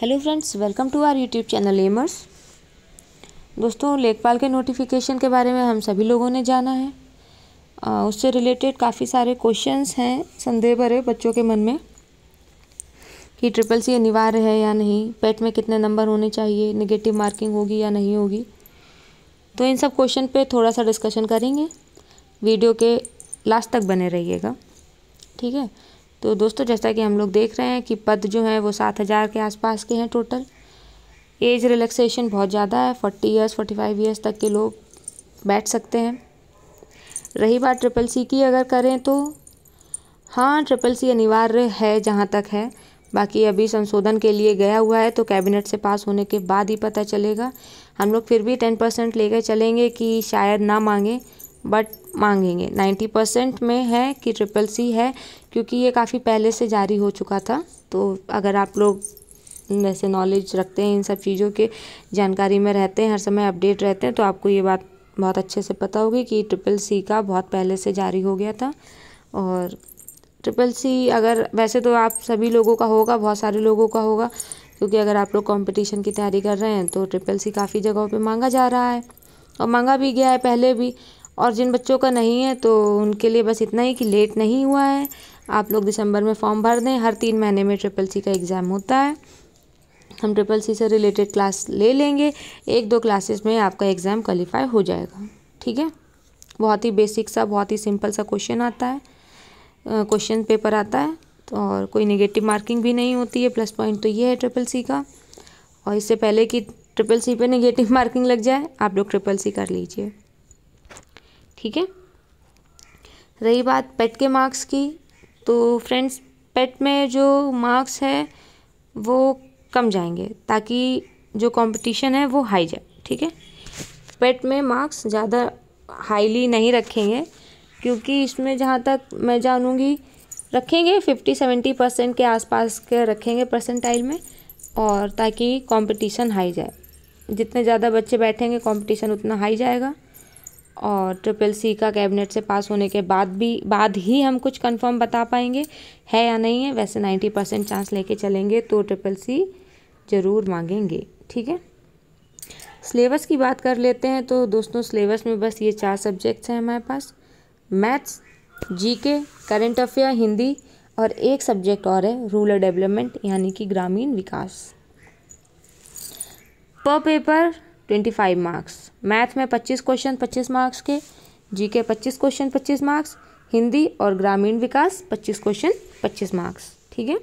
hello friends welcome to our YouTube channel एमर्स दोस्तों लेखपाल के नोटिफिकेशन के बारे में हम सभी लोगों ने जाना है आ, उससे रिलेटेड काफ़ी सारे क्वेश्चंस हैं संदेह भरे बच्चों के मन में कि ट्रिपल सी अनिवार्य है या नहीं पेट में कितने नंबर होने चाहिए निगेटिव मार्किंग होगी या नहीं होगी तो इन सब क्वेश्चन पर थोड़ा सा डिस्कशन करेंगे वीडियो के लास्ट तक बने रहिएगा ठीक है तो दोस्तों जैसा कि हम लोग देख रहे हैं कि पद जो हैं वो सात हज़ार के आसपास के हैं टोटल एज रिलैक्सेशन बहुत ज़्यादा है forty years forty five years तक के लोग बैठ सकते हैं रही बात ट्रिपल सी की अगर करें तो हाँ ट्रिपल सी अनिवार्य है जहाँ तक है बाकी अभी संशोधन के लिए गया हुआ है तो कैबिनेट से पास होने के बाद ही पता चलेगा हम लोग फिर भी टेन परसेंट लेकर चलेंगे कि शायद ना मांगे बट मांगेंगे नाइन्टी परसेंट में है कि ट्रिपल सी है क्योंकि ये काफ़ी पहले से जारी हो चुका था तो अगर आप लोग वैसे नॉलेज रखते हैं इन सब चीज़ों के जानकारी में रहते हैं हर समय अपडेट रहते हैं तो आपको ये बात बहुत अच्छे से पता होगी कि ट्रिपल सी का बहुत पहले से जारी हो गया था और ट्रिपल सी अगर वैसे तो आप सभी लोगों का होगा बहुत सारे लोगों का होगा क्योंकि अगर आप लोग कंपटीशन की तैयारी कर रहे हैं तो ट्रिपल सी काफ़ी जगहों पे मांगा जा रहा है और मांगा भी गया है पहले भी और जिन बच्चों का नहीं है तो उनके लिए बस इतना ही कि लेट नहीं हुआ है आप लोग दिसंबर में फॉर्म भर दें हर तीन महीने में ट्रिपल सी का एग्ज़ाम होता है हम ट्रिपल सी से रिलेटेड क्लास ले लेंगे एक दो क्लासेस में आपका एग्ज़ाम क्वालिफाई हो जाएगा ठीक है बहुत ही बेसिक सा बहुत ही सिंपल सा क्वेश्चन आता है क्वेश्चन uh, पेपर आता है तो और कोई नेगेटिव मार्किंग भी नहीं होती है प्लस पॉइंट तो ये है ट्रिपल सी का और इससे पहले कि ट्रिपल सी पे नेगेटिव मार्किंग लग जाए आप लोग ट्रिपल सी कर लीजिए ठीक है रही बात पेट के मार्क्स की तो फ्रेंड्स पेट में जो मार्क्स है वो कम जाएंगे ताकि जो कंपटीशन है वो हाई जाए ठीक है पेट में मार्क्स ज़्यादा हाईली नहीं रखेंगे क्योंकि इसमें जहाँ तक मैं जानूँगी रखेंगे फिफ्टी सेवेंटी परसेंट के आसपास के रखेंगे परसेंटाइल में और ताकि कंपटीशन हाई जाए जितने ज़्यादा बच्चे बैठेंगे कंपटीशन उतना हाई जाएगा और ट्रिपल सी का कैबिनेट से पास होने के बाद भी बाद ही हम कुछ कंफर्म बता पाएंगे है या नहीं है वैसे नाइन्टी परसेंट चांस लेके चलेंगे तो ट्रिपल सी ज़रूर मांगेंगे ठीक है सिलेबस की बात कर लेते हैं तो दोस्तों सिलेबस में बस ये चार सब्जेक्ट्स हैं हमारे पास maths GK current affair Hindi और एक सब्जेक्ट और है रूरल डेवलपमेंट यानी कि ग्रामीण विकास पर paper twenty five marks math में पच्चीस क्वेश्चन पच्चीस मार्क्स के जी के पच्चीस क्वेश्चन पच्चीस मार्क्स हिंदी और ग्रामीण विकास पच्चीस क्वेश्चन पच्चीस मार्क्स ठीक है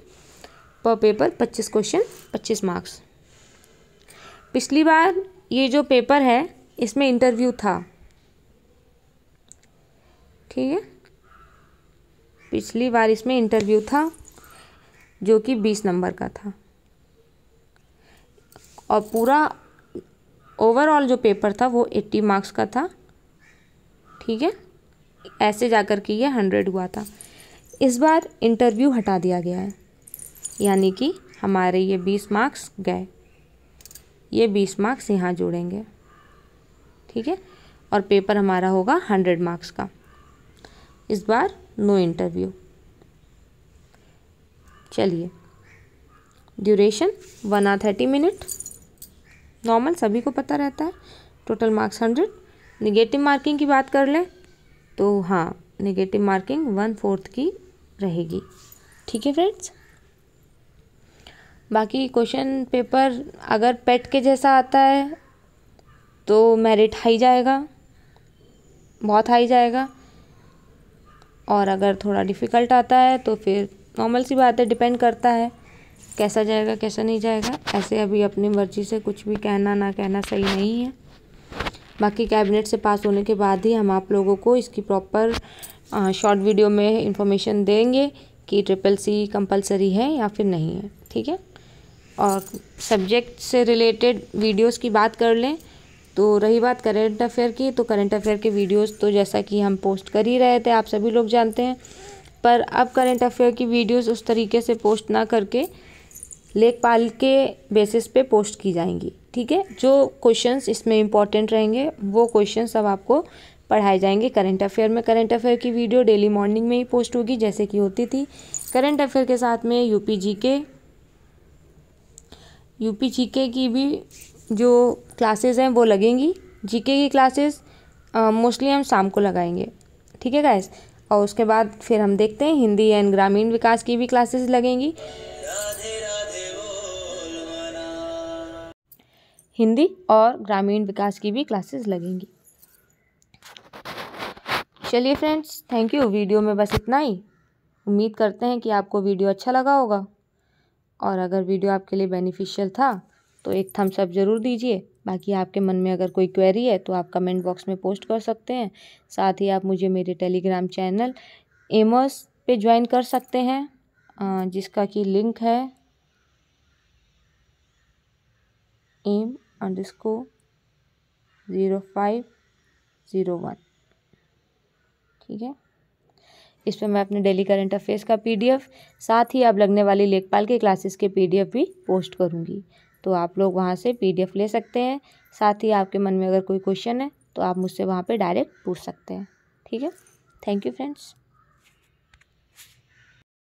पर पेपर पच्चीस क्वेश्चन पच्चीस मार्क्स पिछली बार ये जो पेपर है इसमें इंटरव्यू था ठीक है पिछली बार इसमें इंटरव्यू था जो कि बीस नंबर का था और पूरा ओवरऑल जो पेपर था वो एट्टी मार्क्स का था ठीक है ऐसे जाकर के ये हंड्रेड हुआ था इस बार इंटरव्यू हटा दिया गया है यानी कि हमारे ये बीस मार्क्स गए ये बीस मार्क्स यहाँ जोड़ेंगे ठीक है और पेपर हमारा होगा हंड्रेड मार्क्स का इस बार नो इंटरव्यू चलिए duration one hour thirty minute normal सभी को पता रहता है total marks hundred negative marking की बात कर लें तो हाँ निगेटिव मार्किंग वन फोर्थ की रहेगी ठीक है फ्रेंड्स बाकी क्वेश्चन पेपर अगर पेट के जैसा आता है तो मेरिट हाई जाएगा बहुत हाई जाएगा और अगर थोड़ा डिफ़िकल्ट आता है तो फिर नॉर्मल सी बात है डिपेंड करता है कैसा जाएगा कैसा नहीं जाएगा ऐसे अभी अपनी मर्जी से कुछ भी कहना ना कहना सही नहीं है बाकी कैबिनेट से पास होने के बाद ही हम आप लोगों को इसकी प्रॉपर शॉर्ट वीडियो में इंफॉर्मेशन देंगे कि ट्रिपल सी कंपलसरी है या फिर नहीं है ठीक है और सब्जेक्ट से रिलेटेड वीडियोस की बात कर लें तो रही बात करेंट अफेयर की तो करंट अफेयर के वीडियोस तो जैसा कि हम पोस्ट कर ही रहे थे आप सभी लोग जानते हैं पर अब करंट अफेयर की वीडियोस उस तरीके से पोस्ट ना करके लेखपाल के बेसिस पे पोस्ट की जाएंगी ठीक है जो क्वेश्चंस इसमें इम्पॉर्टेंट रहेंगे वो क्वेश्चंस अब आपको पढ़ाए जाएंगे करंट अफेयर में करंट अफेयर की वीडियो डेली मॉर्निंग में ही पोस्ट होगी जैसे कि होती थी करंट अफेयर के साथ में यूपी जी के यूपी जी के की भी जो क्लासेस हैं वो लगेंगी जीके की क्लासेस मोस्टली हम शाम को लगाएंगे ठीक है गाइस और उसके बाद फिर हम देखते हैं हिंदी एंड ग्रामीण विकास की भी क्लासेस लगेंगी हिंदी और ग्रामीण विकास की भी क्लासेस लगेंगी चलिए फ्रेंड्स थैंक यू वीडियो में बस इतना ही उम्मीद करते हैं कि आपको वीडियो अच्छा लगा होगा और अगर वीडियो आपके लिए बेनिफिशियल था तो एक थम्स अप ज़रूर दीजिए बाकी आपके मन में अगर कोई क्वेरी है तो आप कमेंट बॉक्स में पोस्ट कर सकते हैं साथ ही आप मुझे मेरे टेलीग्राम चैनल एमर्स पे ज्वाइन कर सकते हैं जिसका कि लिंक है M underscore zero five zero one ठीक है इस पर मैं अपने डेली करंट अफेयर्स का पीडीएफ साथ ही अब लगने वाली लेखपाल के क्लासेस के पीडीएफ भी पोस्ट करूँगी तो आप लोग वहाँ से पीडीएफ ले सकते हैं साथ ही आपके मन में अगर कोई क्वेश्चन है तो आप मुझसे वहाँ पे डायरेक्ट पूछ सकते हैं ठीक है थैंक यू फ्रेंड्स